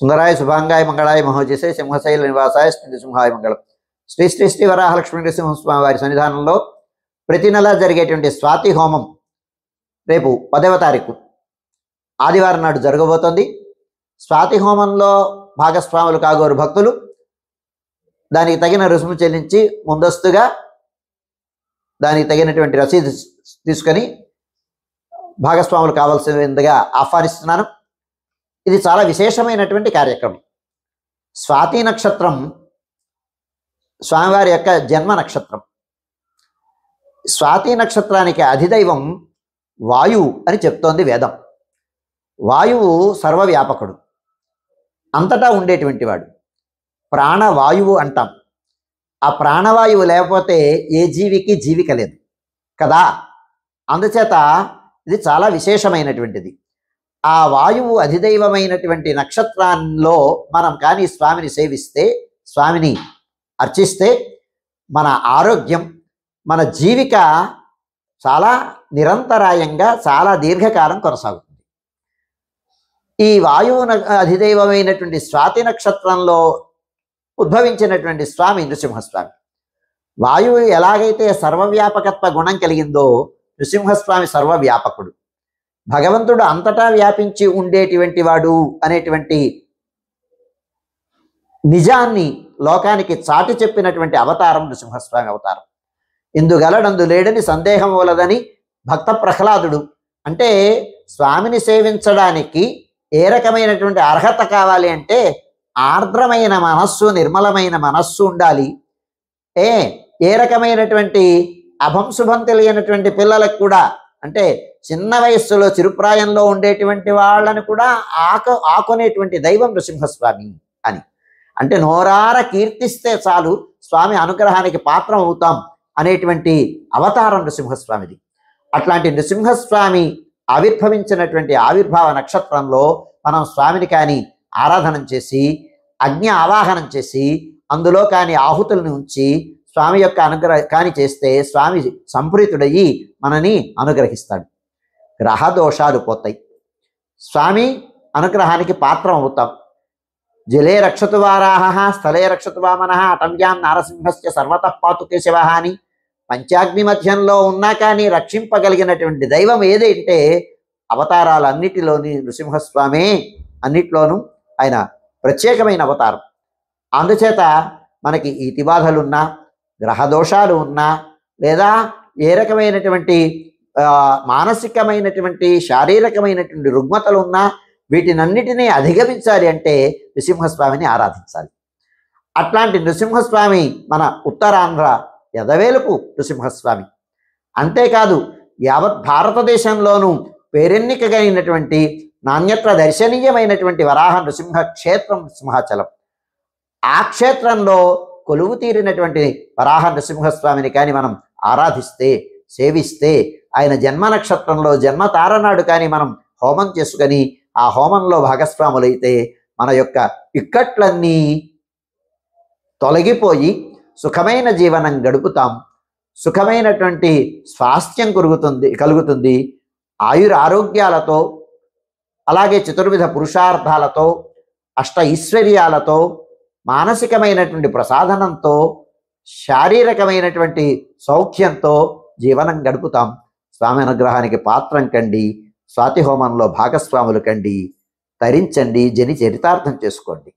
సుందరాయ శుభాంగాయ మంగళాయ మహోజసే సింహశైల నివాసాయ సింహాయ మంగళం శ్రీ శ్రీ శ్రీ వరాహలక్ష్మి నృసింహస్వామి వారి సన్నిధానంలో ప్రతి నెల జరిగేటువంటి స్వాతి హోమం రేపు పదవ తారీఖు ఆదివారం నాడు జరగబోతోంది స్వాతి హోమంలో భాగస్వాములు కాగోరు భక్తులు దానికి తగిన రుసుము చెల్లించి ముందస్తుగా దానికి తగినటువంటి రసీదు తీసుకొని భాగస్వాములు కావాల్సిందిగా ఆహ్వానిస్తున్నాను ఇది చాలా విశేషమైనటువంటి కార్యక్రమం స్వాతి నక్షత్రం స్వామివారి యొక్క జన్మ నక్షత్రం స్వాతి నక్షత్రానికి అధిదైవం వాయువు అని చెప్తోంది వేదం వాయువు సర్వవ్యాపకుడు అంతటా ఉండేటువంటి వాడు ప్రాణవాయువు అంటాం ఆ ప్రాణవాయువు లేకపోతే ఏ జీవికి జీవిక లేదు కదా అందుచేత ఇది చాలా విశేషమైనటువంటిది ఆ వాయువు అధిదైవమైనటువంటి నక్షత్రాల్లో మనం కానీ స్వామిని సేవిస్తే స్వామిని అర్చిస్తే మన ఆరోగ్యం మన జీవిక చాలా నిరంతరాయంగా చాలా దీర్ఘకాలం కొనసాగుతుంది ఈ వాయువు అధిదైవమైనటువంటి స్వాతి నక్షత్రంలో ఉద్భవించినటువంటి స్వామి నృసింహస్వామి వాయువు ఎలాగైతే సర్వవ్యాపకత్వ గుణం కలిగిందో నృసింహస్వామి సర్వవ్యాపకుడు భగవంతుడు అంతటా వ్యాపించి ఉండేటువంటి వాడు అనేటువంటి నిజాన్ని లోకానికి చాటి చెప్పినటువంటి అవతారం నృసింహస్వామి అవతారం ఇందుగలడందు లేడని సందేహం వలదని భక్త ప్రహ్లాదుడు అంటే స్వామిని సేవించడానికి ఏ రకమైనటువంటి అర్హత కావాలి అంటే ఆర్ద్రమైన మనస్సు నిర్మలమైన మనస్సు ఉండాలి ఏ ఏ రకమైనటువంటి అభంశుభం తెలియనటువంటి పిల్లలకు కూడా అంటే చిన్న వయస్సులో చిరుప్రాయంలో ఉండేటువంటి వాళ్ళని కూడా ఆక ఆకునేటువంటి దైవం నృసింహస్వామి అని అంటే నోరార కీర్తిస్తే చాలు స్వామి అనుగ్రహానికి పాత్రం అవుతాం అనేటువంటి అవతారం నృసింహస్వామిది అట్లాంటి నృసింహస్వామి ఆవిర్భవించినటువంటి ఆవిర్భావ నక్షత్రంలో మనం స్వామిని కానీ ఆరాధనం చేసి అగ్ని ఆవాహనం చేసి అందులో కానీ ఆహుతులను ఉంచి స్వామి యొక్క అనుగ్రహ కాని చేస్తే స్వామి సంపూరితుడయ్యి మనని అనుగ్రహిస్తాడు గ్రహదోషాలు పోతాయి స్వామి అనుగ్రహానికి పాత్రం అవుతాం జలే రక్షతు వారాహ స్థలే రక్షతు వామన అటవ్యాం నారసింహస్య సర్వత పాతుకే శివ అని పంచాగ్ని మధ్యంలో ఉన్నా కానీ రక్షింపగలిగినటువంటి దైవం ఏదంటే అవతారాలన్నిటిలోని నృసింహస్వామే అన్నిట్లోనూ ఆయన ప్రత్యేకమైన అవతారం అందుచేత మనకి ఇతిబాధలున్నా గ్రహదోషాలు ఉన్నా లేదా ఏ రకమైనటువంటి మానసికమైనటువంటి శారీరకమైనటువంటి రుగ్మతలు ఉన్నా వీటినన్నిటినీ అధిగమించాలి అంటే నృసింహస్వామిని ఆరాధించాలి అట్లాంటి నృసింహస్వామి మన ఉత్తరాంధ్ర ఎదవేలుపు నృసింహస్వామి అంతేకాదు యావత్ భారతదేశంలోనూ పేరెన్నికగైనటువంటి నాణ్యత దర్శనీయమైనటువంటి వరాహ నృసింహ క్షేత్రం సింహాచలం ఆ క్షేత్రంలో కొలువు తీరినటువంటి వరాహ నృసింహస్వామిని కానీ మనం ఆరాధిస్తే సేవిస్తే ఆయన జన్మ నక్షత్రంలో జన్మ తారనాడు కానీ మనం హోమం చేసుకొని ఆ హోమంలో భాగస్వాములైతే మన యొక్క ఇక్కట్లన్నీ తొలగిపోయి సుఖమైన జీవనం గడుపుతాం సుఖమైనటువంటి స్వాస్థ్యం కలుగుతుంది కలుగుతుంది ఆయుర ఆరోగ్యాలతో అలాగే చతుర్విధ పురుషార్థాలతో అష్ట ఐశ్వర్యాలతో మానసికమైనటువంటి ప్రసాదనంతో శారీరకమైనటువంటి సౌఖ్యంతో జీవనం గడుపుతాం స్వామి అనుగ్రహానికి పాత్రం కండి స్వాతి హోమంలో భాగస్వాములు కండి తరించండి జని చరితార్థం చేసుకోండి